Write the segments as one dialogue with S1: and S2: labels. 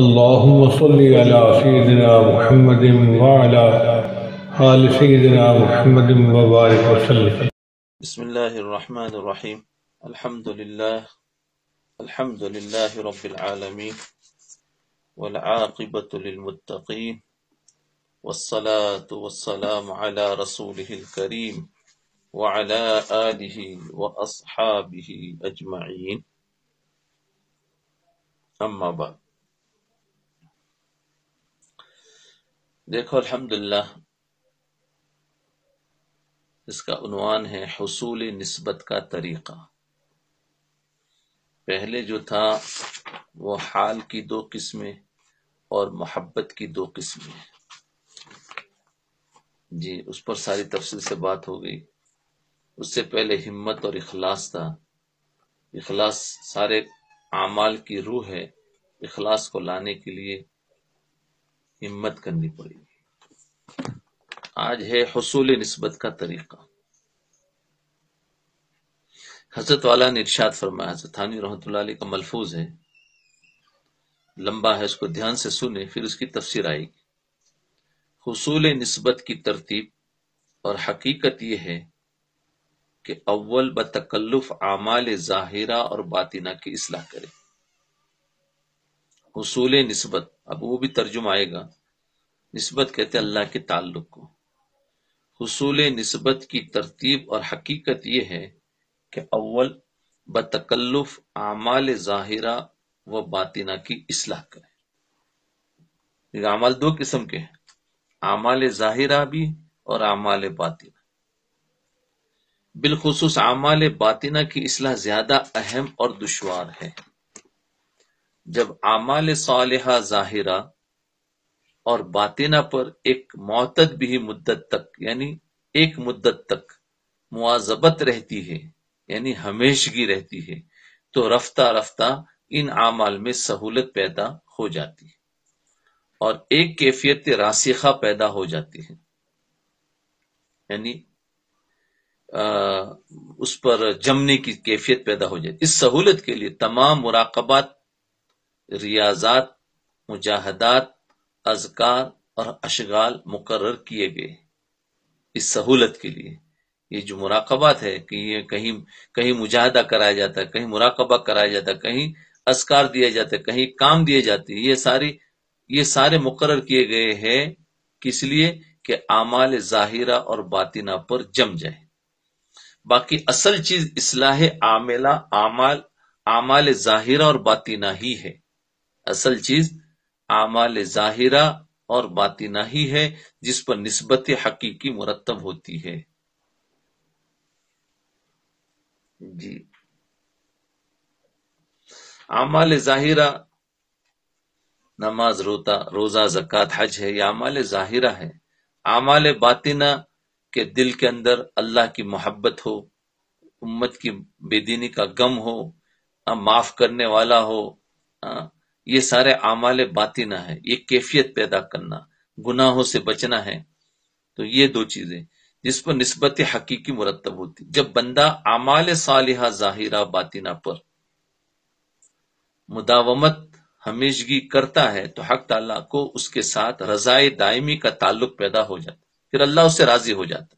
S1: اللهم صل على سيدنا محمد وعلى آل سيدنا محمد وبارك وسلم بسم الله الرحمن الرحيم الحمد لله الحمد لله رب العالمين والعاقبة للمتقين والصلاة والسلام على رسوله الكريم وعلى آله وأصحابه أجمعين أما بعد देखो अल्हम्दुलिल्लाह इसका उनवान है हसूल नस्बत का तरीका पहले जो था वो हाल की दो किस्में और मोहब्बत की दो किस्में जी उस पर सारी तफसील से बात हो गई उससे पहले हिम्मत और इखलास था इखलास सारे आमाल की रूह है इखलास को लाने के लिए हिम्मत करनी पड़ेगी आज है हसूल नस्बत का तरीका हजरत वाला ने इर्शाद फरमाया हजरत थानी रहमत का मलफूज है लंबा है उसको ध्यान से सुने फिर उसकी तफसीर आएगी हसूल नस्बत की तरतीब और हकीकत यह है कि अव्वल ब तकल्लुफ आमाल ज़ाहिरा और बातिना की असलाह करें उसूल नस्बत अब वो भी तर्जुम आएगा नस्बत कहते हैं अल्लाह के ताल्लुक को हसूल नस्बत की तरतीब और हकीकत यह है कि अव्वल बतकल्लुफ आमाल ज़ाहिरा व बातिना की असलाह करें आमाल दो किस्म के हैं आमाल ज़ाहिरा भी और आमाल बातिना बिलखसूस आमाल बातिना की असलाह ज्यादा अहम और दुशवार है जब आमाल सालहा जाहिरा और बातिना पर एक मोतद भी मुद्दत तक यानी एक मुद्दत तक मुआजबत रहती है यानी हमेशगी रहती है तो रफ्ता रफ्ता इन आमाल में सहूलत पैदा हो जाती है और एक कैफियत रासिखा पैदा हो जाती है यानी उस पर जमने की कैफियत पैदा हो जाती इस सहूलत के लिए तमाम मुराकबात रियाजात मुजाहदात अजकार और अशगाल मुकर्र किए गए इस सहूलत के लिए ये जो मुराकबात है कि ये कहीं कहीं मुजाहदा कराया जाता है कहीं मुराकबा कराया जाता है कहीं असकार दिया जाता है कहीं काम दिए जाते हैं ये सारी ये सारे मुकर किए गए हैं किस लिए कि आमाल जाहिरा और बातिना पर जम जाए बाकी असल चीज इसलाह आमेला आमाल आमाल जाहिरा और बातिना ही है असल चीज आमाल जाहिरा और बातिना ही है जिस पर नस्बत हकीकी मुरतब होती है जी आमाल जाहिरा नमाज रोता रोजा जक़ात हज है या आमाल जाहिरा है आमाल बातिना के दिल के अंदर अल्लाह की मोहब्बत हो उम्मत की बेदीनी का गम हो माफ करने वाला हो आ, हाँ, ये सारे आमाल बातिना है ये कैफियत पैदा करना गुनाहों से बचना है तो ये दो चीजें जिस पर नस्बत हकीकी मुरतब होती जब बंदा आमाल सालिहा जाहिरा बातिना पर मुदावमत हमेशगी करता है तो हक तला को उसके साथ रजाए दायमी का ताल्लुक पैदा हो जाता फिर अल्लाह उससे राजी हो जाता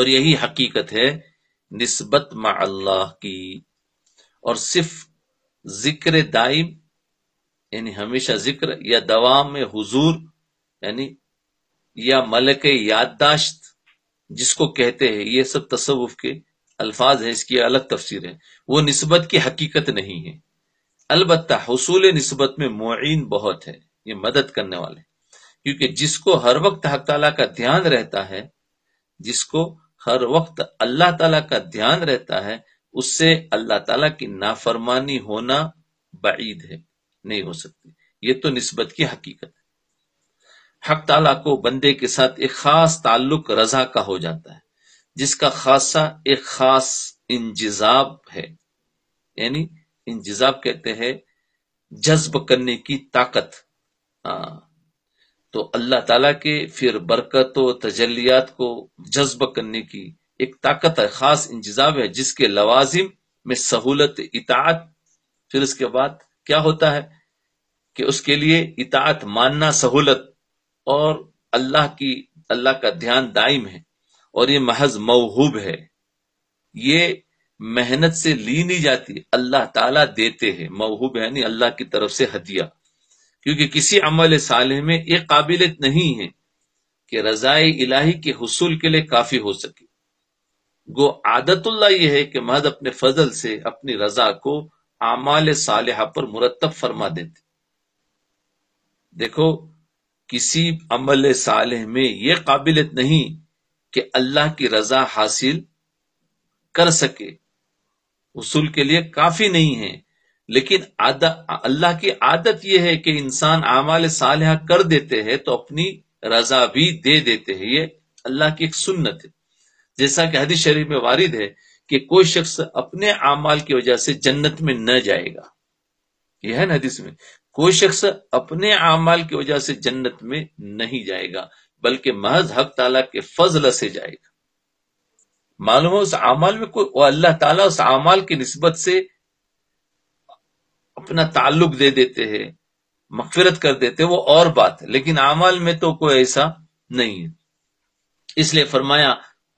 S1: और यही हकीकत है नस्बत अल्लाह की और सिर्फ जिक्र दाइम यानी हमेशा जिक्र या दवा में हुजूर यानी या मलक याददाश्त जिसको कहते हैं ये सब तस्वुफ के अल्फाज है इसकी अलग तफसीर है वो नस्बत की हकीकत नहीं है अलबत् हसूल नस्बत में मुइन बहुत है ये मदद करने वाले क्योंकि जिसको हर वक्त हक तला का ध्यान रहता है जिसको हर वक्त अल्लाह तला का ध्यान रहता है उससे अल्लाह ताला की नाफरमानी होना बाईद है नहीं हो सकती ये तो नस्बत की हकीकत है हक ताला को बंदे के साथ एक खास ताल्लुक रजा का हो जाता है जिसका खासा एक खास इंजजाब है यानी इंजजाब कहते हैं जज्ब करने की ताकत हाँ तो अल्लाह ताला के फिर बरकत व तजलियात को जज्ब करने की एक ताकत है खास इंज़ाम है जिसके लवाजिम में सहूलत इतात फिर उसके बाद क्या होता है कि उसके लिए इतात मानना सहूलत और अल्लाह की अल्लाह का ध्यान दायम है और ये महज मऊहूब है ये मेहनत से ली नहीं जाती अल्लाह ताला देते हैं मऊहूब यानी अल्लाह की तरफ से हदिया क्योंकि किसी अमल साल में ये काबिलियत नहीं है कि रजाए इलाही के हसूल के लिए काफी हो सके गो आदतुल्ला यह है कि महद अपने फजल से अपनी रजा को आमाल साल पर मुरतब फरमा देते देखो किसी अमल साल में यह काबिलियत नहीं कि अल्लाह की रजा हासिल कर सके उसूल के लिए काफी नहीं है लेकिन अल्लाह की आदत यह है कि इंसान आमाल साल कर देते हैं तो अपनी रजा भी दे देते हैं ये अल्लाह की एक सुन्नत है जैसा कि हदीस शरीफ में वारिद है कि कोई शख्स अपने अमाल की वजह से जन्नत में न जाएगा यह है ना हदीस में कोई शख्स अपने अमाल की वजह से जन्नत में नहीं जाएगा बल्कि महज हक ताला के फजल से जाएगा मालूम है उस अमाल में कोई अल्लाह ताला उस आमाल की नस्बत से अपना ताल्लुक दे देते हैं मगफिरत कर देते हैं वो और बात है लेकिन अमाल में तो कोई ऐसा नहीं है इसलिए फरमाया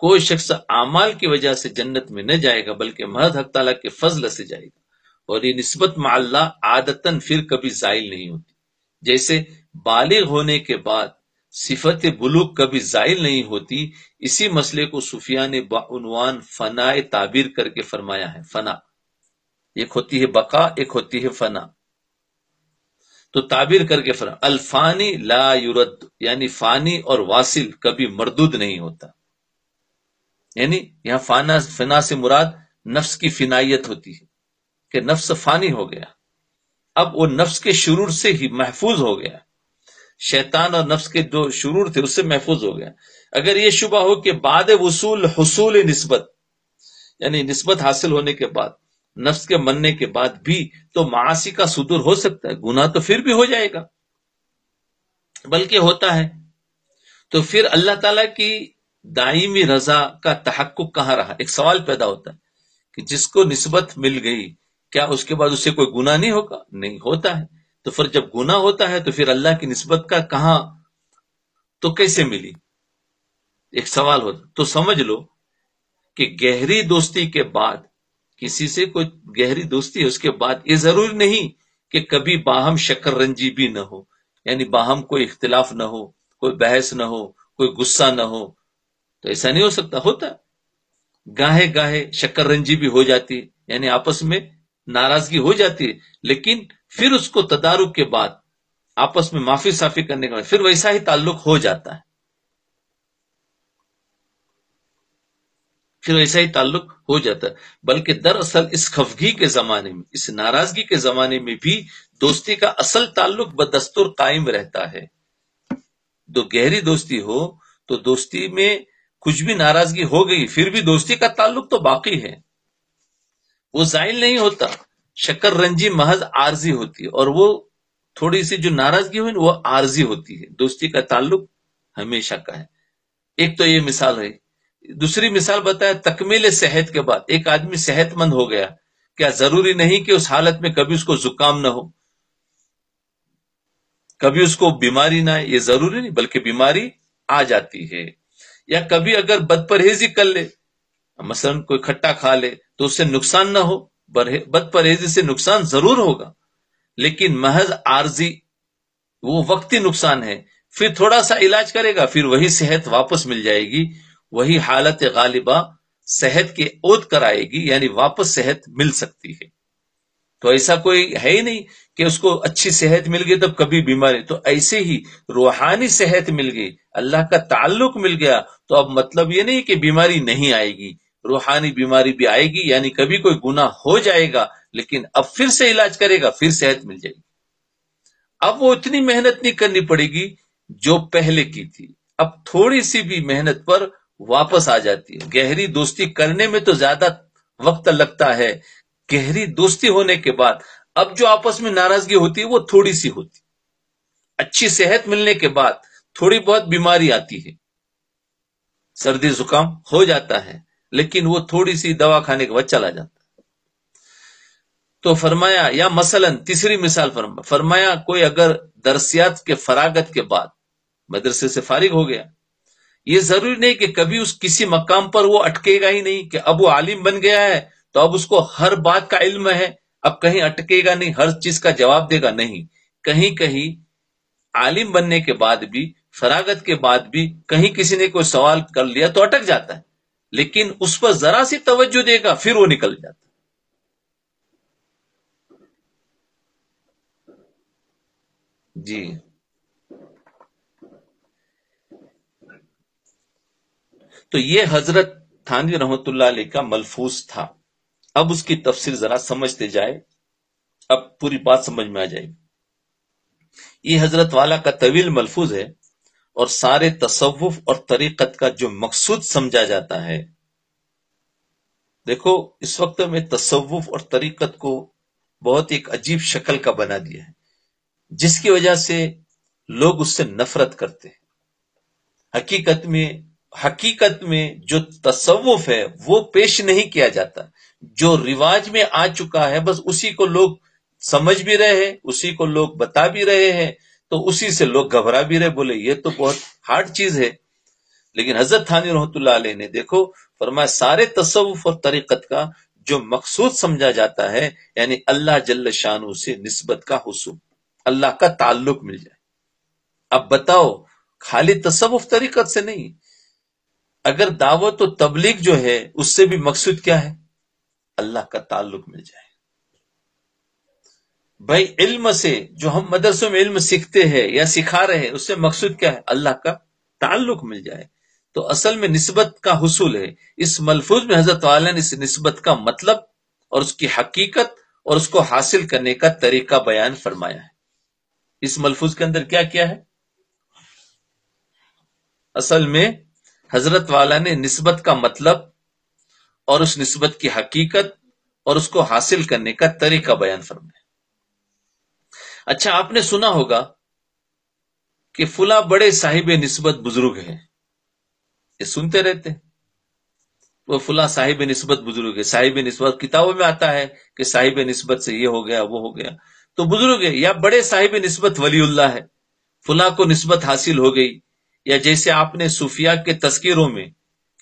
S1: कोई शख्स आमाल की वजह से जन्नत में न जाएगा बल्कि महद हक तला के फजल से जाएगा और ये नस्बत माल्ला आदतन फिर कभी जायल नहीं होती जैसे बालिग होने के बाद सिफत बुलूक कभी जायल नहीं होती इसी मसले को सूफिया ने बनवान फना ताबीर करके फरमाया है फना एक होती है बका एक होती है फना तो ताबीर करके फरमा अल्फानी ला यूरद यानी फानी और वासिल कभी मरदूद नहीं होता यानी यहां फाना फिना से मुराद नफ्स की फिनाइत होती है कि नफ्स फानी हो गया अब वो नफ्स के शुरू से ही महफूज हो गया शैतान और नफ्स के जो शुरू थे उससे महफूज हो गया अगर ये शुबा हो कि बाद वसूल हसूल नस्बत यानी नस्बत हासिल होने के बाद नफ्स के मनने के बाद भी तो मासी का सुदूर हो सकता है गुना तो फिर भी हो जाएगा बल्कि होता है तो फिर अल्लाह ताला की दाइमी रजा का तहकुक कहाँ रहा एक सवाल पैदा होता है कि जिसको निस्बत मिल गई क्या उसके बाद उससे कोई गुना नहीं होगा नहीं होता है तो फिर जब गुना होता है तो फिर अल्लाह की निस्बत का कहा तो कैसे मिली एक सवाल होता तो समझ लो कि गहरी दोस्ती के बाद किसी से कोई गहरी दोस्ती है उसके बाद ये जरूरी नहीं कि कभी बाहम शक्कर रंजी भी ना हो यानी बाहम कोई इख्तिलाफ ना हो कोई बहस ना हो कोई गुस्सा ना हो तो ऐसा नहीं हो सकता होता गाहे गाहे शक्कर रंजी भी हो जाती यानी आपस में नाराजगी हो जाती है लेकिन फिर उसको तदारुक के बाद आपस में माफी साफी करने के बाद फिर वैसा ही ताल्लुक हो जाता है फिर वैसा ही ताल्लुक हो जाता है बल्कि दरअसल इस खफगी के जमाने में इस नाराजगी के जमाने में भी दोस्ती का असल ताल्लुक बदस्तूर कायम रहता है तो गहरी दोस्ती हो तो दोस्ती में कुछ भी नाराजगी हो गई फिर भी दोस्ती का ताल्लुक तो बाकी है वो जाहिल नहीं होता शक्कर रंजी महज आरजी होती है और वो थोड़ी सी जो नाराजगी हुई वो आरजी होती है दोस्ती का ताल्लुक हमेशा का है एक तो ये मिसाल है दूसरी मिसाल बताया तकमील सेहत के बाद एक आदमी सेहतमंद हो गया क्या जरूरी नहीं कि उस हालत में कभी उसको जुकाम ना हो कभी उसको बीमारी ना आए ये जरूरी नहीं बल्कि बीमारी आ जाती है या कभी अगर बदपरहेजी कर ले मसलन कोई खट्टा खा ले तो उससे नुकसान ना हो बदपरहेजी से नुकसान जरूर होगा लेकिन महज आर्जी वो वक्ती नुकसान है फिर थोड़ा सा इलाज करेगा फिर वही सेहत वापस मिल जाएगी वही हालत गालिबा सेहत के ओत कराएगी यानी वापस सेहत मिल सकती है तो ऐसा कोई है ही नहीं कि उसको अच्छी सेहत मिल गई तब कभी बीमारी तो ऐसे ही रूहानी सेहत मिल गई अल्लाह का ताल्लुक मिल गया तो अब मतलब ये नहीं कि बीमारी नहीं आएगी रूहानी बीमारी भी आएगी यानी कभी कोई गुना हो जाएगा लेकिन अब फिर से इलाज करेगा फिर सेहत मिल जाएगी अब वो इतनी मेहनत नहीं करनी पड़ेगी जो पहले की थी अब थोड़ी सी भी मेहनत पर वापस आ जाती है गहरी दोस्ती करने में तो ज्यादा वक्त लगता है गहरी दोस्ती होने के बाद अब जो आपस में नाराजगी होती है वो थोड़ी सी होती अच्छी सेहत मिलने के बाद थोड़ी बहुत बीमारी आती है सर्दी जुकाम हो जाता है लेकिन वो थोड़ी सी दवा खाने के बाद चला जाता तो फरमाया या मसलन तीसरी मिसाल फरमा फरमाया कोई अगर दरसियात के फरागत के बाद मदरसे से फारिग हो गया ये जरूरी नहीं कि कभी उस किसी मकाम पर वो अटकेगा ही नहीं कि अब वो आलिम बन गया है तो अब उसको हर बात का इल्म है अब कहीं अटकेगा नहीं हर चीज का जवाब देगा नहीं कहीं कहीं आलिम बनने के बाद भी फरागत के बाद भी कहीं किसी ने कोई सवाल कर लिया तो अटक जाता है लेकिन उस पर जरा सी तवज्जो देगा फिर वो निकल जाता है जी तो ये हजरत थानवी रहमतुल्ला का मलफूज था अब उसकी तफसीर जरा समझते जाए अब पूरी बात समझ में आ जाएगी ये हजरत वाला का तवील मलफूज है और सारे तसव्वुफ और तरीक़त का जो मकसूद समझा जाता है देखो इस वक्त में तसव्वुफ और तरीक़त को बहुत एक अजीब शक्ल का बना दिया है जिसकी वजह से लोग उससे नफरत करते हैं हकीकत में हकीकत में जो तसव्वुफ है वो पेश नहीं किया जाता जो रिवाज में आ चुका है बस उसी को लोग समझ भी रहे हैं उसी को लोग बता भी रहे हैं तो उसी से लोग घबरा भी रहे बोले ये तो बहुत हार्ड चीज है लेकिन हजरत थानी रहमतुल्लाह ने देखो फरमाए सारे तस्वुफ और तरीकत का जो मकसूद समझा जाता है यानी अल्लाह जल्ल शानू से नस्बत का हुसूम अल्लाह का ताल्लुक मिल जाए अब बताओ खाली तस्वुफ तरीकत से नहीं अगर दावत तो तबलीग जो है उससे भी मकसूद क्या है अल्लाह का ताल्लुक मिल जाए भाई इल्म से जो हम मदरसों में इल्म सीखते हैं या सिखा रहे हैं उससे मकसद क्या है अल्लाह का ताल्लुक मिल जाए तो असल में नस्बत का हसूल है इस मलफूज में हजरत ने इस नस्बत का मतलब और उसकी हकीकत और उसको हासिल करने का तरीका बयान फरमाया है इस मलफूज के अंदर क्या क्या है असल में हजरत वाला ने नस्बत का मतलब और उस नस्बत की हकीकत और उसको हासिल करने का तरीका बयान फरमाया अच्छा आपने सुना होगा कि फुला बड़े साहिब नस्बत बुजुर्ग है ये सुनते रहते वो फुला साहिब नस्बत बुजुर्ग है साहिब नस्बत किताबों में आता है कि साहिब नस्बत से ये हो गया वो हो गया तो बुजुर्ग है या बड़े साहिब नस्बत वलीउल्ला है फुला को नस्बत हासिल हो गई या जैसे आपने सूफिया के तस्करों में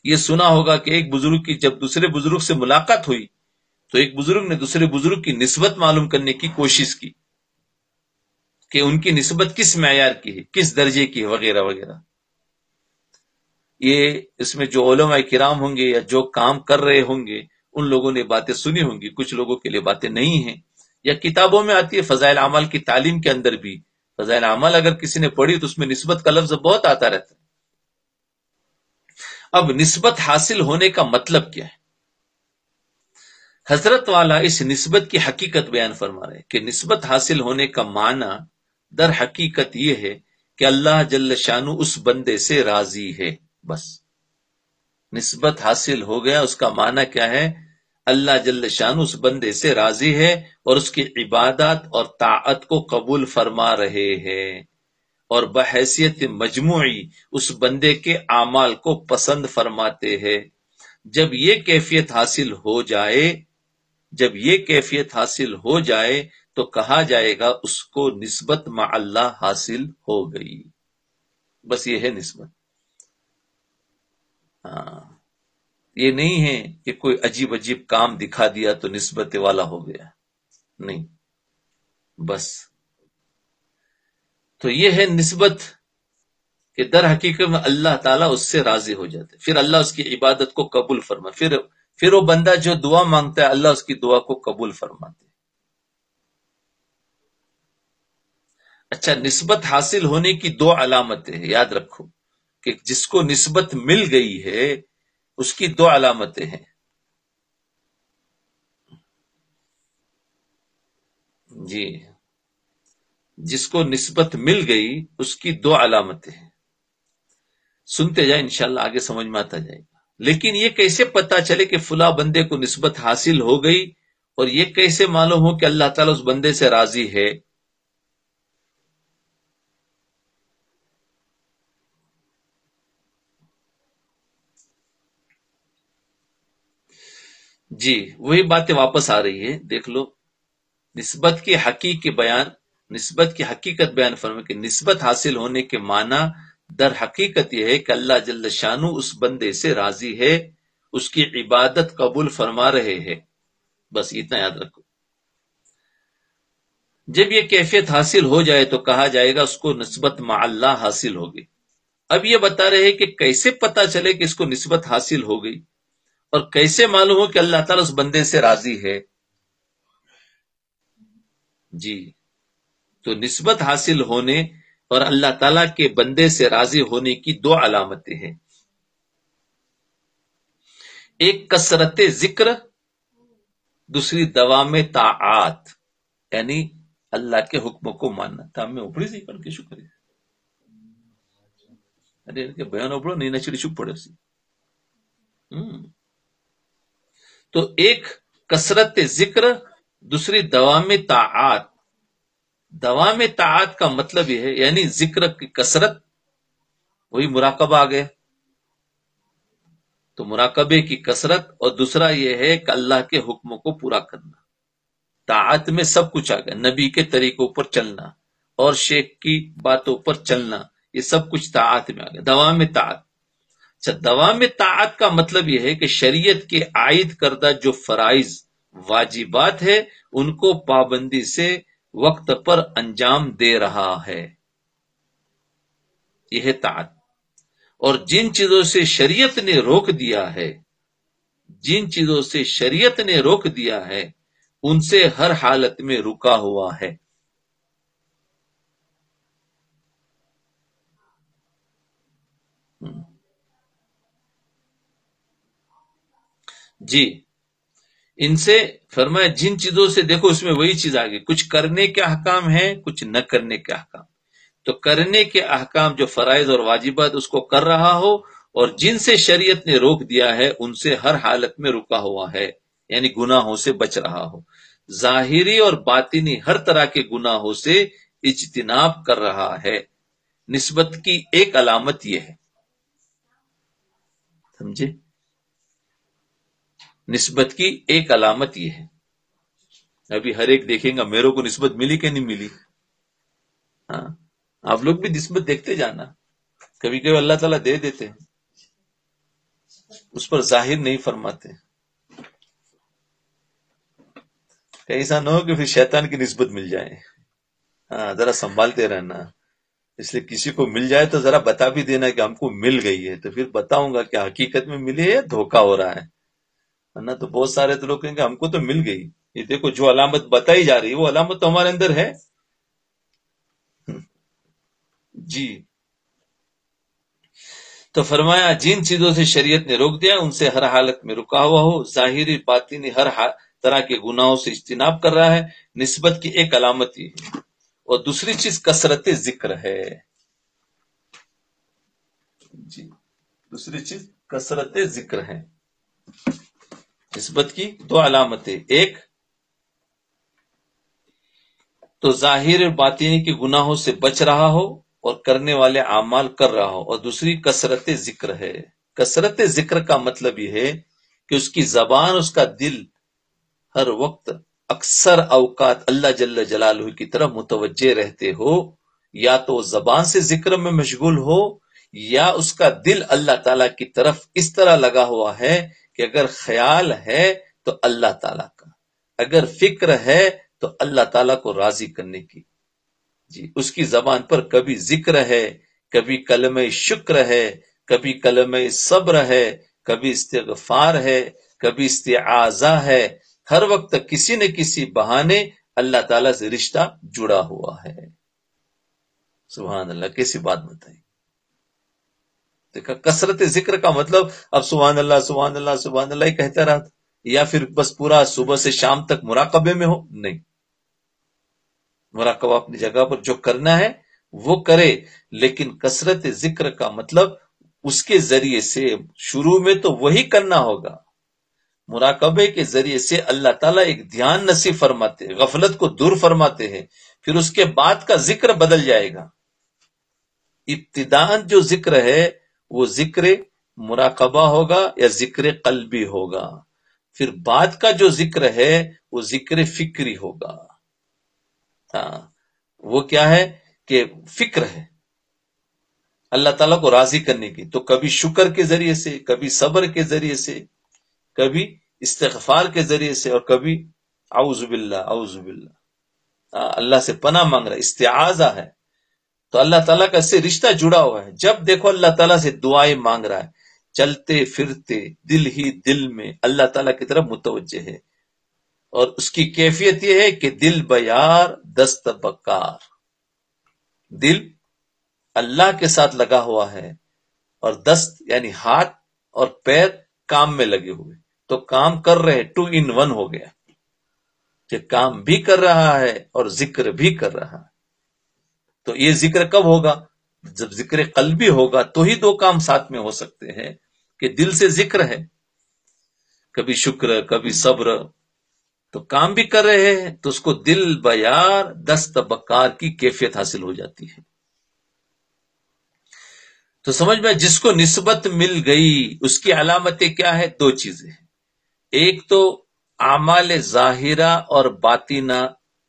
S1: ये सुना होगा कि एक बुजुर्ग की जब दूसरे बुजुर्ग से मुलाकात हुई तो एक बुजुर्ग ने दूसरे बुजुर्ग की नस्बत मालूम करने की कोशिश की कि उनकी नस्बत किस मैार की है किस दर्जे की है वगैरह वगैरह ये इसमें जो ओलमा कराम होंगे या जो काम कर रहे होंगे उन लोगों ने बातें सुनी होंगी कुछ लोगों के लिए बातें नहीं है या किताबों में आती है फजाइल अमल की तालीम के अंदर भी फजाइल अमल अगर किसी ने पढ़ी तो उसमें नस्बत का लफ्ज बहुत आता रहता है अब नस्बत हासिल होने का मतलब क्या है हजरत वाला इस नस्बत की हकीकत बयान फरमा रहे कि नस्बत हासिल होने का माना दर हकीकत यह है कि अल्लाह जल्ल शानु उस बंदे से राजी है बस नस्बत हासिल हो गया उसका माना क्या है अल्लाह जल्ल शान उस बंदे से राजी है और उसकी इबादत और ताकत को कबूल फरमा रहे हैं और बहसियत मजमू उस बंदे के आमाल को पसंद फरमाते हैं जब ये कैफियत हासिल हो जाए जब ये कैफियत हासिल हो जाए तो कहा जाएगा उसको निस्बत माल्ला हासिल हो गई बस ये है नस्बत हाँ ये नहीं है कि कोई अजीब अजीब काम दिखा दिया तो नस्बत वाला हो गया नहीं बस तो ये है नस्बत कि दर हकीकत में अल्लाह ताला उससे राजी हो जाते फिर अल्लाह उसकी इबादत को कबूल फरमा फिर फिर वो बंदा जो दुआ मांगता है अल्लाह उसकी दुआ को कबूल फरमाते अच्छा नस्बत हासिल होने की दो अलामतें हैं याद रखो कि जिसको नस्बत मिल गई है उसकी दो अलामतें हैं जी जिसको नस्बत मिल गई उसकी दो अलामतें हैं सुनते जाए इंशाल्लाह आगे समझ में आता जाएगा लेकिन ये कैसे पता चले कि फुला बंदे को नस्बत हासिल हो गई और ये कैसे मालूम हो कि अल्लाह ताला उस बंदे से राजी है जी वही बातें वापस आ रही है देख लो नस्बत की हकीक के बयान नस्बत की हकीकत बयान फरमा की नस्बत हासिल होने के माना दर हकीकत यह है कि अल्लाह जल्ल शानु उस बंदे से राजी है उसकी इबादत कबूल फरमा रहे हैं बस इतना याद रखो जब यह कैफियत हासिल हो जाए तो कहा जाएगा उसको नस्बत माल्ला हासिल होगी अब यह बता रहे हैं कि कैसे पता चले कि इसको नस्बत हासिल हो गई और कैसे मालूम हो कि अल्लाह ताला उस बंदे से राजी है जी तो निस्बत हासिल होने और अल्लाह ताला के बंदे से राजी होने की दो अलामतें हैं एक कसरत जिक्र दूसरी दवा में ताआत यानी अल्लाह के हुक्म को मानना था मैं उपड़ी सी करके शुक्रिया अरे इनके बयान उपड़ो नहीं नचड़ी चुप सी तो एक कसरत जिक्र दूसरी दवा में ताआत दवा में ताआत का मतलब यह है यानी जिक्र की कसरत वही मुराकबा आ गया तो मुराकबे की कसरत और दूसरा यह है कि अल्लाह के हुक्म को पूरा करना ताआत में सब कुछ आ गया नबी के तरीकों पर चलना और शेख की बातों पर चलना ये सब कुछ ताआत में आ गया दवा में ताआत अच्छा दवा में ताकत का मतलब यह है कि शरीयत के आयद करदा जो फराइज वाजिबात है उनको पाबंदी से वक्त पर अंजाम दे रहा है यह ताकत और जिन चीजों से शरीयत ने रोक दिया है जिन चीजों से शरीयत ने रोक दिया है उनसे हर हालत में रुका हुआ है जी इनसे फरमाया जिन चीजों से देखो उसमें वही चीज आ गई कुछ करने के अहकाम है कुछ न करने के अहकाम तो करने के अहकाम जो फराइज और वाजिबात उसको कर रहा हो और जिनसे शरीयत ने रोक दिया है उनसे हर हालत में रुका हुआ है यानी गुनाहों से बच रहा हो जाहिरी और बातिनी हर तरह के गुनाहों से इजतनाब कर रहा है निस्बत की एक अलामत यह है समझे नस्बत की एक अलामत यह है अभी हर एक देखेगा मेरे को निस्बत मिली कि नहीं मिली हाँ आप लोग भी नस्बत देखते जाना कभी कभी अल्लाह ताला दे देते हैं उस पर जाहिर नहीं फरमाते ऐसा ना हो कि फिर शैतान की नस्बत मिल जाए हाँ जरा संभालते रहना इसलिए किसी को मिल जाए तो जरा बता भी देना कि हमको मिल गई है तो फिर बताऊंगा कि हकीकत में मिली है धोखा हो रहा है ना तो बहुत सारे तो लोग कहेंगे हमको तो मिल गई ये देखो जो अलामत बताई जा रही है वो अलामत तो हमारे अंदर है हम्म। जी तो फरमाया जिन चीजों से शरीयत ने रोक दिया उनसे हर हालत में रुका हुआ हो जाहिर बातिनी हर तरह के गुनाहों से इज्तनाब कर रहा है नस्बत की एक अलामत ये है और दूसरी चीज कसरत जिक्र है जी दूसरी चीज कसरत जिक्र है नस्बत की दो अलामतें एक तो जाहिर बातिनी के गुनाहों से बच रहा हो और करने वाले अमाल कर रहा हो और दूसरी कसरत जिक्र है कसरत जिक्र का मतलब यह है कि उसकी जबान उसका दिल हर वक्त अक्सर अवकात अल्लाह जल्ल जलालू की तरफ मुतवजे रहते हो या तो जबान से जिक्र में मशगूल हो या उसका दिल अल्लाह ताला की तरफ इस तरह लगा हुआ है कि अगर ख्याल है तो अल्लाह ताला का अगर फिक्र है तो अल्लाह ताला को राजी करने की जी उसकी जबान पर कभी जिक्र है कभी कलम शुक्र है कभी कलम सब्र है कभी इस्तफार है कभी आजा है हर वक्त किसी न किसी बहाने अल्लाह ताला से रिश्ता जुड़ा हुआ है सुबह अल्लाह कैसी बात बताई देखा कसरत जिक्र का मतलब अब सुबहान अल्लाह सुबहान अल्लाह सुबहान अल्लाह कहता रहा या फिर बस पूरा सुबह से शाम तक मुराकबे में हो नहीं मुराकबा अपनी जगह पर जो करना है वो करे लेकिन कसरत जिक्र का मतलब उसके जरिए से शुरू में तो वही करना होगा मुराकबे के जरिए से अल्लाह ताला एक ध्यान नसीब फरमाते गफलत को दूर फरमाते हैं फिर उसके बाद का जिक्र बदल जाएगा इब्तदान जो जिक्र है वो जिक्र मुराकबा होगा या जिक्र कल्बी होगा फिर बाद का जो जिक्र है वो जिक्र फिक्री होगा हाँ वो क्या है कि फिक्र है अल्लाह ताला को राजी करने की तो कभी शुक्र के जरिए से कभी सब्र के जरिए से कभी इस्तफार के जरिए से और कभी आउजुबिल्ला आउजुबिल्ला हाँ, अल्लाह से पना मांग रहा है इस्तेजा है तो अल्लाह तला का इससे रिश्ता जुड़ा हुआ है जब देखो अल्लाह तला से दुआएं मांग रहा है चलते फिरते दिल ही दिल में अल्लाह तला की तरफ मुतवजह है और उसकी कैफियत यह है कि दिल बयार दस्त बकार दिल अल्लाह के साथ लगा हुआ है और दस्त यानी हाथ और पैर काम में लगे हुए तो काम कर रहे टू इन वन हो गया कि काम भी कर रहा है और जिक्र भी कर रहा है तो ये जिक्र कब होगा जब जिक्र कल्बी होगा तो ही दो काम साथ में हो सकते हैं कि दिल से जिक्र है कभी शुक्र कभी सब्र तो काम भी कर रहे हैं तो उसको दिल बयार दस्त बकार की कैफियत हासिल हो जाती है तो समझ में जिसको निस्बत मिल गई उसकी अलामतें क्या है दो चीजें हैं एक तो आमाल जाहिरा और बातिना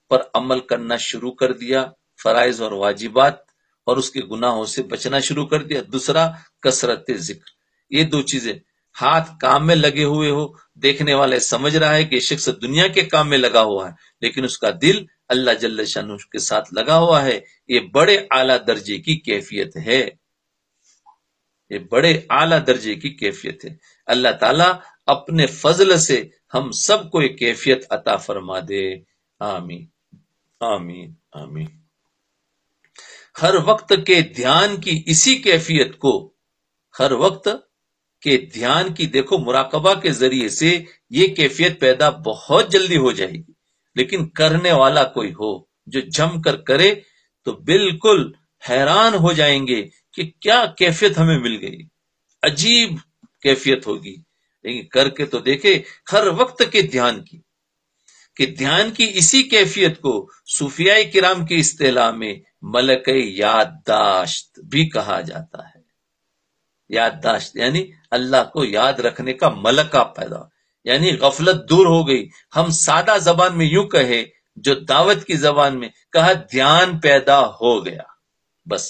S1: पर अमल करना शुरू कर दिया फ़रज़ और वाजिबात और उसके गुनाहों से बचना शुरू कर दिया दूसरा कसरत जिक्र ये दो चीजें हाथ काम में लगे हुए हो देखने वाले समझ रहा है कि शख्स दुनिया के काम में लगा हुआ है लेकिन उसका दिल अल्लाह जल्ले शाह के साथ लगा हुआ है ये बड़े आला दर्जे की कैफियत है ये बड़े आला दर्जे की कैफियत है अल्लाह ताला अपने फजल से हम सबको ये कैफियत अता फरमा दे आमीन आमीन आमीन हर वक्त के ध्यान की इसी कैफियत को हर वक्त के ध्यान की देखो मुराकबा के जरिए से ये कैफियत पैदा बहुत जल्दी हो जाएगी लेकिन करने वाला कोई हो जो जम कर करे तो बिल्कुल हैरान हो जाएंगे कि क्या कैफियत हमें मिल गई अजीब कैफियत होगी लेकिन करके तो देखे हर वक्त के ध्यान की कि ध्यान की इसी कैफियत को सूफिया किराम की इस्तेला में मलक याददाश्त भी कहा जाता है याददाश्त यानी अल्लाह को याद रखने का मलका पैदा यानी गफलत दूर हो गई हम सादा जबान में यूं कहे जो दावत की जबान में कहा ध्यान पैदा हो गया बस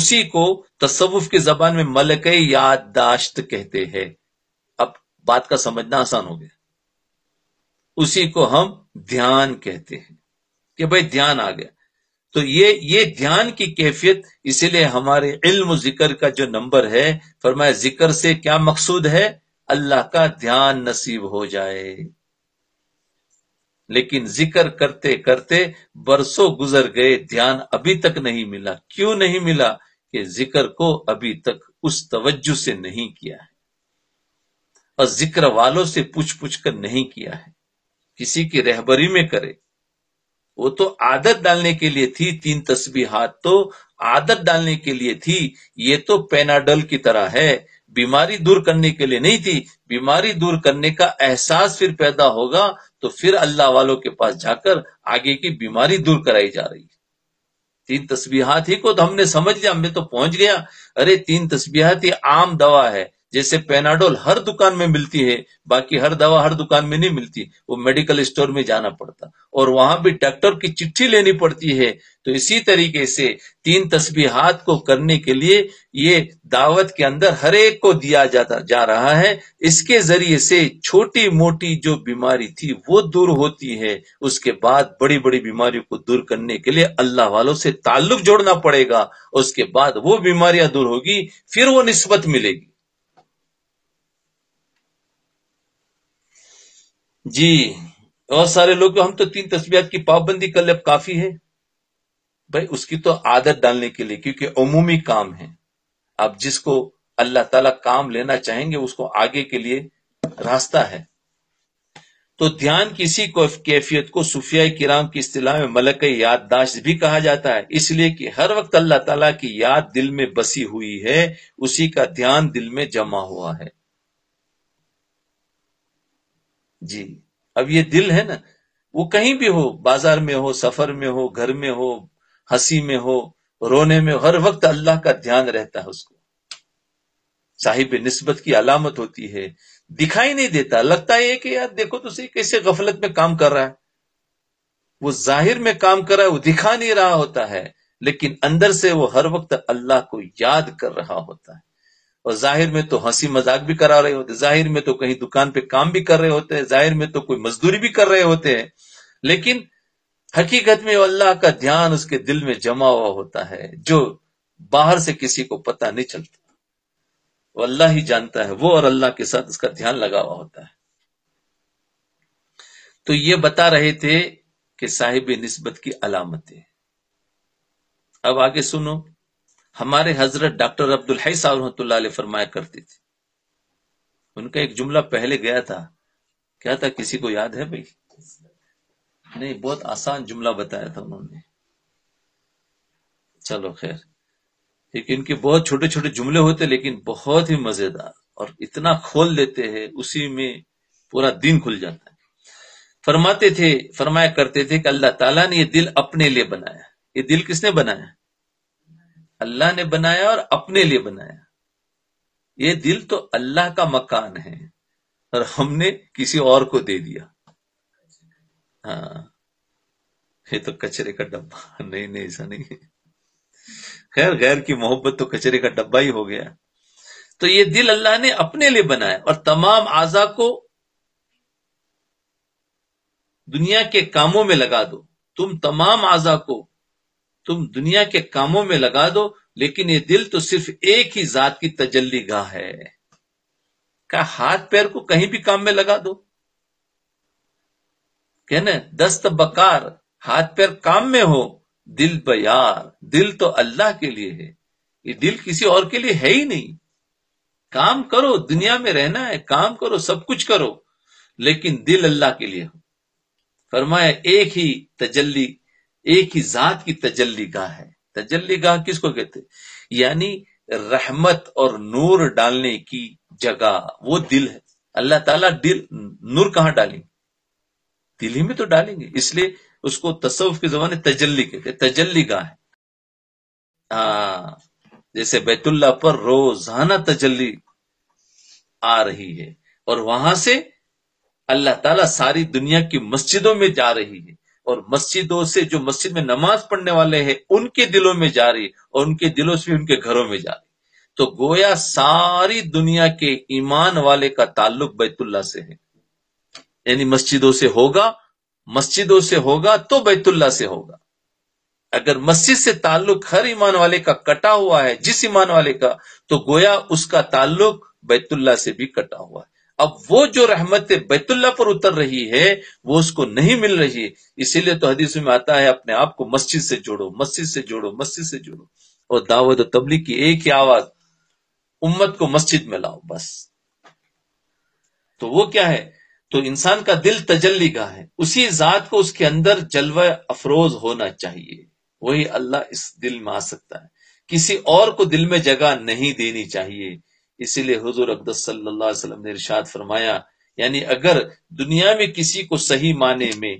S1: उसी को तस्वुफ की जबान में मलक याददाश्त कहते हैं अब बात का समझना आसान हो गया उसी को हम ध्यान कहते हैं कि भाई ध्यान आ गया तो ये ये ध्यान की कैफियत इसीलिए हमारे इल्म जिक्र का जो नंबर है फरमाया जिक्र से क्या मकसूद है अल्लाह का ध्यान नसीब हो जाए लेकिन जिक्र करते करते बरसों गुजर गए ध्यान अभी तक नहीं मिला क्यों नहीं मिला कि जिक्र को अभी तक उस तवज्जो से नहीं किया है और जिक्र वालों से पूछ पूछ कर नहीं किया है किसी की रहबरी में करे वो तो आदत डालने के लिए थी तीन तस्बीहात तो आदत डालने के लिए थी ये तो पेनाडल की तरह है बीमारी दूर करने के लिए नहीं थी बीमारी दूर करने का एहसास फिर पैदा होगा तो फिर अल्लाह वालों के पास जाकर आगे की बीमारी दूर कराई जा रही है तीन तस्बीहात ही को तो हमने समझ लिया हमने तो पहुंच गया अरे तीन तस्बीहात ही आम दवा है जैसे पेनाडोल हर दुकान में मिलती है बाकी हर दवा हर दुकान में नहीं मिलती वो मेडिकल स्टोर में जाना पड़ता और वहां भी डॉक्टर की चिट्ठी लेनी पड़ती है तो इसी तरीके से तीन तस्बीहात को करने के लिए ये दावत के अंदर हर एक को दिया जाता जा रहा है इसके जरिए से छोटी मोटी जो बीमारी थी वो दूर होती है उसके बाद बड़ी बड़ी बीमारियों को दूर करने के लिए अल्लाह वालों से ताल्लुक जोड़ना पड़ेगा उसके बाद वो बीमारियां दूर होगी फिर वो नस्बत मिलेगी जी बहुत सारे लोग तो हम तो तीन तस्वीर की पाबंदी कर ले अब काफी है भाई उसकी तो आदत डालने के लिए क्योंकि अमूमी काम है अब जिसको अल्लाह ताला काम लेना चाहेंगे उसको आगे के लिए रास्ता है तो ध्यान की इसी कैफियत को सूफिया किराम की इस्तेलाह में मलक याददाश्त भी कहा जाता है इसलिए कि हर वक्त अल्लाह ताला की याद दिल में बसी हुई है उसी का ध्यान दिल में जमा हुआ है जी अब ये दिल है ना वो कहीं भी हो बाजार में हो सफर में हो घर में हो हंसी में हो रोने में हो हर वक्त अल्लाह का ध्यान रहता है उसको साहिब नस्बत की अलामत होती है दिखाई नहीं देता लगता है कि यार देखो तो सही कैसे गफलत में काम कर रहा है वो जाहिर में काम कर रहा है वो दिखा नहीं रहा होता है लेकिन अंदर से वो हर वक्त अल्लाह को याद कर रहा होता है और जाहिर में तो हंसी मजाक भी करा रहे होते जाहिर में तो कहीं दुकान पे काम भी कर रहे होते हैं जाहिर में तो कोई मजदूरी भी कर रहे होते हैं लेकिन हकीकत में अल्लाह का ध्यान उसके दिल में जमा हुआ होता है जो बाहर से किसी को पता नहीं चलता वो अल्लाह ही जानता है वो और अल्लाह के साथ उसका ध्यान लगा हुआ होता है तो ये बता रहे थे कि साहिब नस्बत की अलामतें अब आगे सुनो हमारे हजरत डॉक्टर अब्दुल हई साहब रहमत फरमाया करती थी उनका एक जुमला पहले गया था क्या था किसी को याद है भाई नहीं बहुत आसान जुमला बताया था उन्होंने चलो खैर एक इनके बहुत छोटे छोटे जुमले होते लेकिन बहुत ही मजेदार और इतना खोल देते हैं उसी में पूरा दिन खुल जाता है फरमाते थे फरमाया करते थे कि अल्लाह ताला ने ये दिल अपने लिए बनाया ये दिल किसने बनाया अल्लाह ने बनाया और अपने लिए बनाया ये दिल तो अल्लाह का मकान है और हमने किसी और को दे दिया हाँ ये तो कचरे का डब्बा नहीं नहीं ऐसा नहीं है खैर गैर की मोहब्बत तो कचरे का डब्बा ही हो गया तो ये दिल अल्लाह ने अपने लिए बनाया और तमाम आजा को दुनिया के कामों में लगा दो तुम तमाम आजा को तुम दुनिया के कामों में लगा दो लेकिन ये दिल तो सिर्फ एक ही जात की तजल्ली गाह है क्या हाथ पैर को कहीं भी काम में लगा दो कहने दस्त बकार हाथ पैर काम में हो दिल बयार दिल तो अल्लाह के लिए है ये दिल किसी और के लिए है ही नहीं काम करो दुनिया में रहना है काम करो सब कुछ करो लेकिन दिल अल्लाह के लिए हो फरमाया एक ही तजल्ली एक ही जात की तजल्ली गाह है तजल्ली गाह किसको कहते यानी रहमत और नूर डालने की जगह वो दिल है अल्लाह ताला दिल नूर कहां डालेंगे दिल ही में तो डालेंगे इसलिए उसको तस्वुफ के जमाने तजल्ली कहते तजल्ली गाह है आ, हाँ, जैसे बैतुल्ला पर रोजाना तजल्ली आ रही है और वहां से अल्लाह ताला सारी दुनिया की मस्जिदों में जा रही है और मस्जिदों से जो मस्जिद में नमाज पढ़ने वाले हैं उनके दिलों में जा रही और उनके दिलों से उनके घरों में जा रही तो गोया सारी दुनिया के ईमान वाले का ताल्लुक बैतुल्ला से है यानी मस्जिदों से होगा मस्जिदों से होगा तो बैतुल्ला से होगा अगर मस्जिद से ताल्लुक हर ईमान वाले का कटा हुआ है जिस ईमान वाले का तो गोया उसका ताल्लुक बैतुल्ला से भी कटा हुआ है अब वो जो रहमत बैतुल्ला पर उतर रही है वो उसको नहीं मिल रही इसीलिए तो हदीस में आता है अपने आप को मस्जिद से जोड़ो मस्जिद से जोड़ो मस्जिद से जोड़ो और दावत और तबलीग की एक ही आवाज उम्मत को मस्जिद में लाओ बस तो वो क्या है तो इंसान का दिल तजल्ली का है उसी जात को उसके अंदर जलवा अफरोज होना चाहिए वही अल्लाह इस दिल में आ सकता है किसी और को दिल में जगह नहीं देनी चाहिए इसीलिए हजूर अकदस ने इर्शाद फरमाया यानी अगर दुनिया में किसी को सही माने में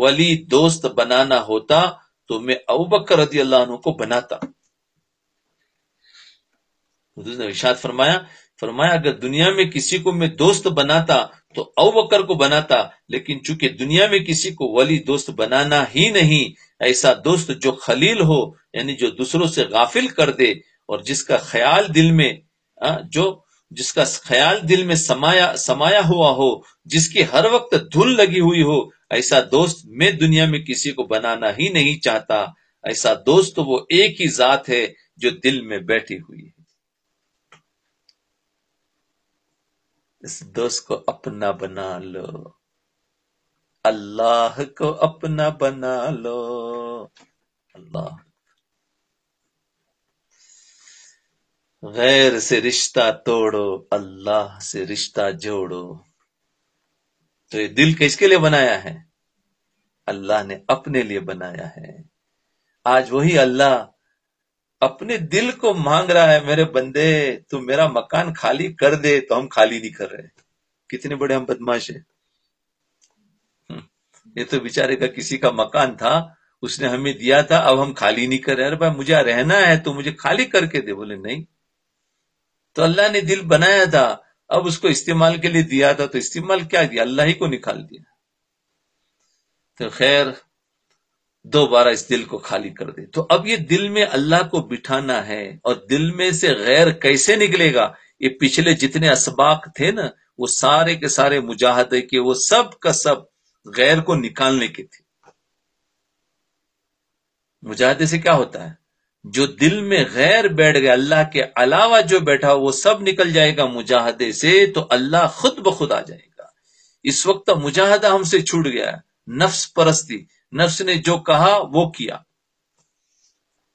S1: वली दोस्त बनाना होता तो मैं अबकर रदी अल्लाह को बनाता ने इरशाद फरमाया फरमाया अगर दुनिया में किसी को मैं दोस्त बनाता तो अबकर को बनाता लेकिन चूंकि दुनिया में किसी को वली दोस्त बनाना ही नहीं ऐसा दोस्त जो खलील हो यानी जो दूसरों से गाफिल कर दे और जिसका ख्याल दिल में हाँ, जो जिसका ख्याल दिल में समाया समाया हुआ हो जिसकी हर वक्त धुल लगी हुई हो ऐसा दोस्त मैं दुनिया में किसी को बनाना ही नहीं चाहता ऐसा दोस्त तो वो एक ही जात है जो दिल में बैठी हुई है इस दोस्त को अपना बना लो अल्लाह को अपना बना लो अल्लाह गैर से रिश्ता तोड़ो अल्लाह से रिश्ता जोड़ो तो ये दिल किसके लिए बनाया है अल्लाह ने अपने लिए बनाया है आज वही अल्लाह अपने दिल को मांग रहा है मेरे बंदे तू मेरा मकान खाली कर दे तो हम खाली नहीं कर रहे कितने बड़े हम बदमाश है हम्म, ये तो बेचारे का किसी का मकान था उसने हमें दिया था अब हम खाली नहीं कर रहे अरे भाई मुझे रहना है तो मुझे खाली करके दे बोले नहीं तो अल्लाह ने दिल बनाया था अब उसको इस्तेमाल के लिए दिया था तो इस्तेमाल क्या किया अल्लाह ही को निकाल दिया तो खैर दोबारा इस दिल को खाली कर दे तो अब ये दिल में अल्लाह को बिठाना है और दिल में से गैर कैसे निकलेगा ये पिछले जितने असबाक थे ना वो सारे के सारे मुजाहदे के वो सब का सब गैर को निकालने के थे मुजाहदे से क्या होता है जो दिल में गैर बैठ गया अल्लाह के अलावा जो बैठा वो सब निकल जाएगा मुजाहदे से तो अल्लाह खुद ब खुद आ जाएगा इस वक्त तो मुजाहदा हमसे छूट गया नफ्स परस्ती नफ्स ने जो कहा वो किया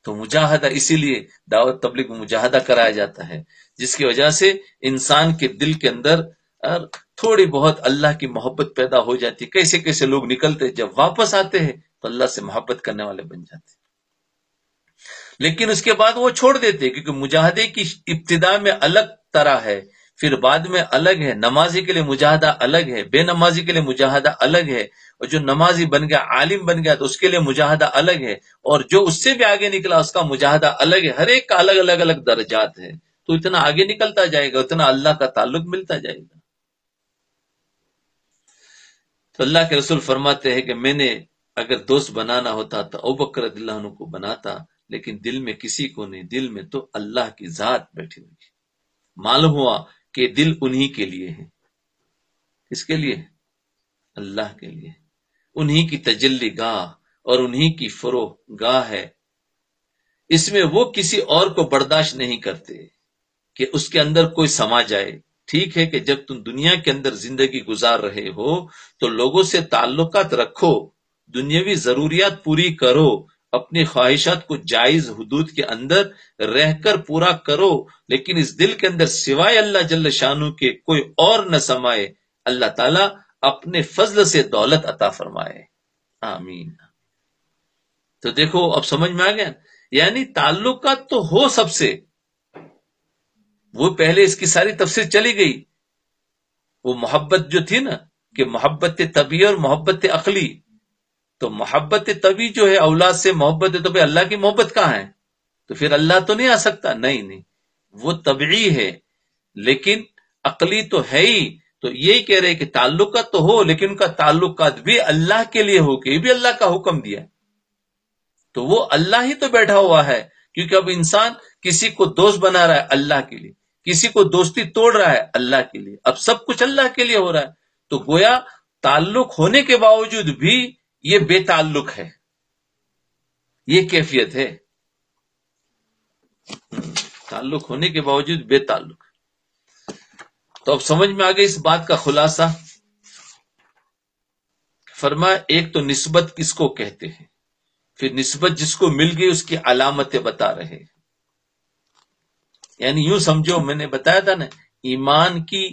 S1: तो मुजाहदा इसीलिए दावत तबलीग मुजाहदा कराया जाता है जिसकी वजह से इंसान के दिल के अंदर थोड़ी बहुत अल्लाह की मोहब्बत पैदा हो जाती है कैसे कैसे लोग निकलते जब वापस आते हैं तो अल्लाह से मोहब्बत करने वाले बन जाते हैं लेकिन उसके बाद वो छोड़ देते क्योंकि मुजाहदे की इब्तदा में अलग तरह है फिर बाद में अलग है नमाजी के लिए मुजाहदा अलग है बेनमाजी के लिए मुजाहदा अलग है और जो नमाजी बन गया आलिम बन गया तो उसके लिए मुजाहदा अलग है और जो उससे भी आगे निकला उसका मुजाहदा अलग है हर एक का अलग अलग अलग दर्जात है तो इतना आगे निकलता जाएगा उतना अल्लाह का ताल्लुक मिलता जाएगा तो अल्लाह के रसुल फरमाते हैं कि मैंने अगर दोस्त बनाना होता तो अबकर को बनाता लेकिन दिल में किसी को नहीं दिल में तो अल्लाह की जात बैठी हुई मालूम हुआ कि दिल उन्हीं के लिए है किसके लिए अल्लाह के लिए उन्हीं की तजल्ली गाह और उन्हीं की फरो गाह है इसमें वो किसी और को बर्दाश्त नहीं करते कि उसके अंदर कोई समा जाए ठीक है कि जब तुम दुनिया के अंदर जिंदगी गुजार रहे हो तो लोगों से ताल्लुकात रखो दुनियावी जरूरियात पूरी करो अपनी ख्वाहिशात को जायज हदूद के अंदर रहकर पूरा करो लेकिन इस दिल के अंदर सिवाय अल्लाह जल्ल शानू के कोई और न समाए अल्लाह ताला अपने फजल से दौलत अता फरमाए आमीन तो देखो अब समझ में आ गया यानी ताल्लुक तो हो सबसे वो पहले इसकी सारी तफसर चली गई वो मोहब्बत जो थी ना कि मोहब्बत तबी और मोहब्बत अकली तो मोहब्बत तभी जो है औलाद से मोहब्बत है तो भाई अल्लाह की मोहब्बत कहाँ है तो फिर अल्लाह तो नहीं आ सकता नहीं नहीं वो तबी है लेकिन अकली तो है ही तो यही कह रहे कि ताल्लुक तो हो लेकिन उनका ताल्लुक भी अल्लाह के लिए हो के भी अल्लाह का हुक्म दिया तो वो अल्लाह ही तो बैठा हुआ है क्योंकि अब इंसान किसी को दोस्त बना रहा है अल्लाह के लिए किसी को दोस्ती तोड़ रहा है अल्लाह के लिए अब सब कुछ अल्लाह के लिए हो रहा है तो गोया ताल्लुक होने के बावजूद भी ये बेताल्लुक है ये कैफियत है ताल्लुक होने के बावजूद बेताल्लुक तो अब समझ में आ गई इस बात का खुलासा फरमा एक तो निस्बत किसको कहते हैं फिर निस्बत जिसको मिल गई उसकी अलामतें बता रहे हैं यानी यूं समझो मैंने बताया था ना ईमान की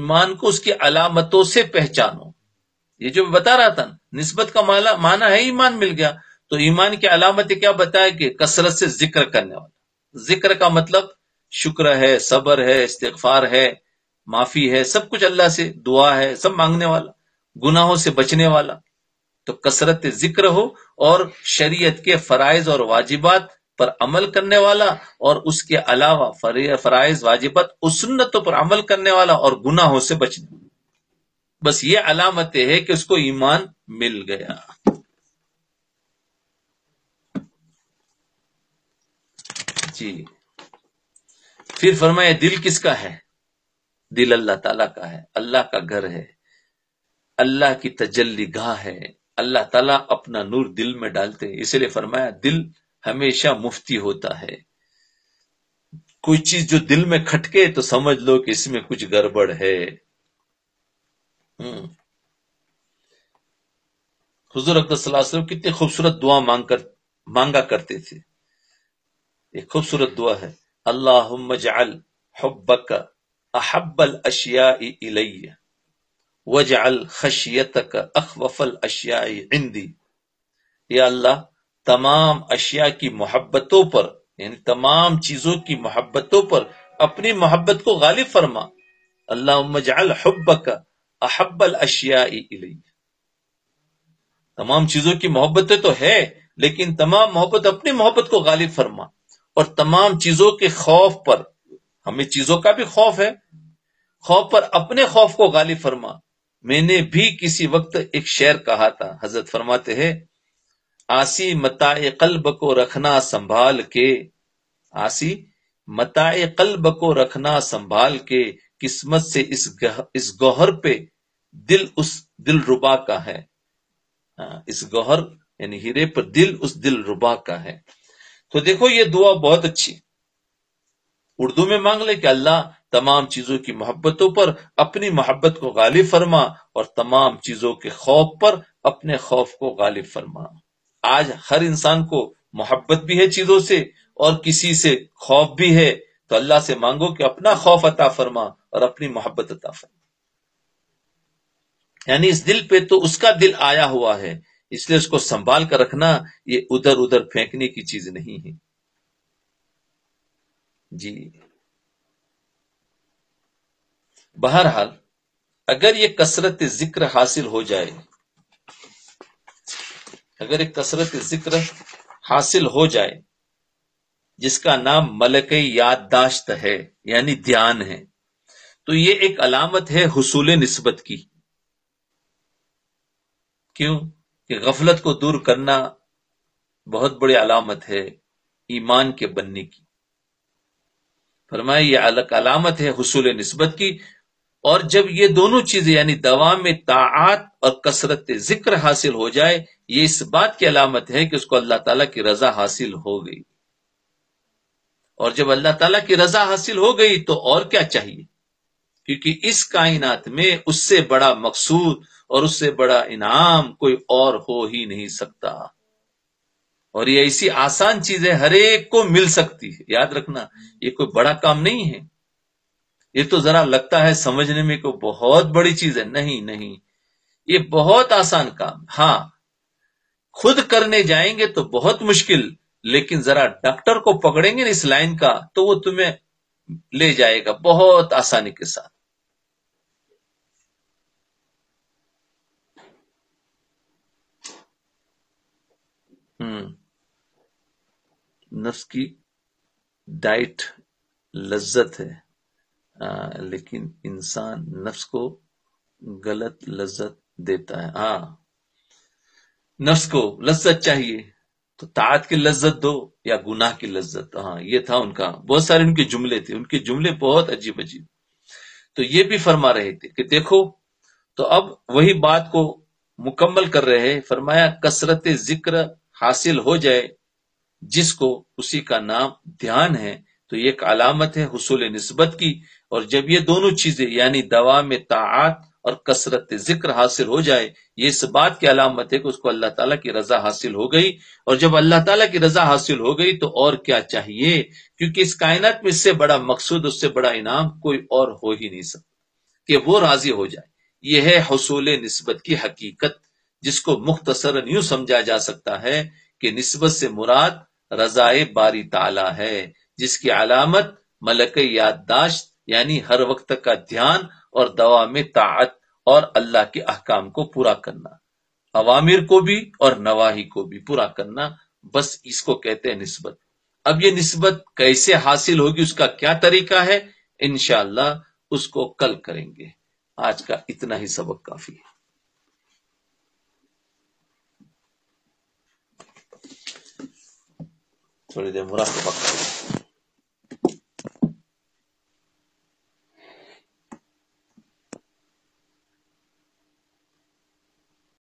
S1: ईमान को उसकी अलामतों से पहचानो ये जो मैं बता रहा था ना नस्बत का माला माना है ईमान मिल गया तो ईमान की अलामत क्या बताया कि कसरत से जिक्र करने वाला जिक्र का मतलब शुक्र है सब्र है इस्तफार है माफी है सब कुछ अल्लाह से दुआ है सब मांगने वाला गुनाहों से बचने वाला तो कसरत जिक्र हो और शरीयत के फराइज और वाजिबात पर अमल करने वाला और उसके अलावा फराइज वाजिबात उस सुन्नतों पर अमल करने वाला और गुनाहों से बचने वाला बस ये अलामत है कि उसको ईमान मिल गया जी फिर फरमाया दिल किसका है दिल अल्लाह ताला का है अल्लाह का घर है अल्लाह की तजल्ली गाह है अल्लाह ताला अपना नूर दिल में डालते हैं इसलिए फरमाया दिल हमेशा मुफ्ती होता है कोई चीज जो दिल में खटके तो समझ लो कि इसमें कुछ गड़बड़ है हजूर अकदम कितनी खूबसूरत दुआ मांग कर मांगा करते थे एक खूबसूरत दुआ है अल्लाह जल हब्बक अहब्बल अशिया वजअल खशियतक अखवफल अशिया इंदी या अल्लाह तमाम अशिया की मोहब्बतों पर यानी तमाम चीजों की मोहब्बतों पर अपनी मोहब्बत को गालिब फरमा अल्लाह जल हब्बक अहब्बल अशिया तमाम चीजों की मोहब्बतें तो है लेकिन तमाम मोहब्बत अपनी मोहब्बत को गालिब फरमा और तमाम चीजों के खौफ पर हमें चीजों का भी खौफ है खौफ पर अपने खौफ को गालिब फरमा मैंने भी किसी वक्त एक शेर कहा था हजरत फरमाते हैं आसी मताए कल्ब को रखना संभाल के आसी मताए कल्ब को रखना संभाल के किस्मत से इस गह, इस गौहर पे दिल उस दिल रुबा का है हाँ, इस गौहर यानी हीरे पर दिल उस दिल रुबा का है तो देखो ये दुआ बहुत अच्छी उर्दू में मांग ले कि अल्लाह तमाम चीजों की मोहब्बतों पर अपनी मोहब्बत को गालिब फरमा और तमाम चीजों के खौफ पर अपने खौफ को गालिब फरमा आज हर इंसान को मोहब्बत भी है चीजों से और किसी से खौफ भी है तो अल्लाह से मांगो कि अपना खौफ अता फरमा और अपनी मोहब्बत अता फरमा यानी इस दिल पे तो उसका दिल आया हुआ है इसलिए उसको संभाल कर रखना ये उधर उधर फेंकने की चीज नहीं है जी बहरहाल अगर ये कसरत जिक्र हासिल हो जाए अगर एक कसरत जिक्र हासिल हो जाए जिसका नाम मलक याददाश्त है यानी ध्यान है तो ये एक अलामत है हसूल नस्बत की क्यों कि गफलत को दूर करना बहुत बड़ी अलामत है ईमान के बनने की फरमाया ये अलग अलामत है हसूल नस्बत की और जब ये दोनों चीजें यानी दवा में ताआत और कसरत जिक्र हासिल हो जाए ये इस बात की अलामत है कि उसको अल्लाह ताला की रजा हासिल हो गई और जब अल्लाह ताला की रजा हासिल हो गई तो और क्या चाहिए क्योंकि इस कायनात में उससे बड़ा मकसूद और उससे बड़ा इनाम कोई और हो ही नहीं सकता और ये ऐसी आसान चीज है हर एक को मिल सकती है याद रखना ये कोई बड़ा काम नहीं है ये तो जरा लगता है समझने में कोई बहुत बड़ी चीज है नहीं नहीं ये बहुत आसान काम हाँ खुद करने जाएंगे तो बहुत मुश्किल लेकिन जरा डॉक्टर को पकड़ेंगे ना इस लाइन का तो वो तुम्हें ले जाएगा बहुत आसानी के साथ हम्म। नफ्स की डाइट लज्जत है आ, लेकिन इंसान नफ्स को गलत लज्जत देता है हाँ नफ्स को लज्जत चाहिए तो तात की लज्जत दो या गुनाह की लज्जत हाँ ये था उनका बहुत सारे उनके जुमले थे उनके जुमले बहुत अजीब अजीब तो ये भी फरमा रहे थे कि देखो तो अब वही बात को मुकम्मल कर रहे हैं फरमाया कसरत जिक्र हासिल हो जाए जिसको उसी का नाम ध्यान है तो ये एक अलामत है हसूल नस्बत की और जब ये दोनों चीजें यानी दवा में ताआत और कसरत जिक्र हासिल हो जाए ये इस बात की अलामत है कि उसको अल्लाह ताला की रजा हासिल हो गई और जब अल्लाह ताला की रजा हासिल हो गई तो और क्या चाहिए क्योंकि इस कायनात में इससे बड़ा मकसूद उससे बड़ा इनाम कोई और हो ही नहीं सकता कि वो राजी हो जाए यह है हसूल नस्बत की हकीकत जिसको मुख्तसर यूं समझा जा सकता है कि नस्बत से मुराद रजाए बारी ताला है जिसकी अलामत मलक याददाश्त यानी हर वक्त का ध्यान और दवा में ताअत और अल्लाह के अहकाम को पूरा करना अवामिर को भी और नवाही को भी पूरा करना बस इसको कहते हैं नस्बत अब ये नस्बत कैसे हासिल होगी उसका क्या तरीका है इनशाला उसको कल करेंगे आज का इतना ही सबक काफी है それで漏らすばっかり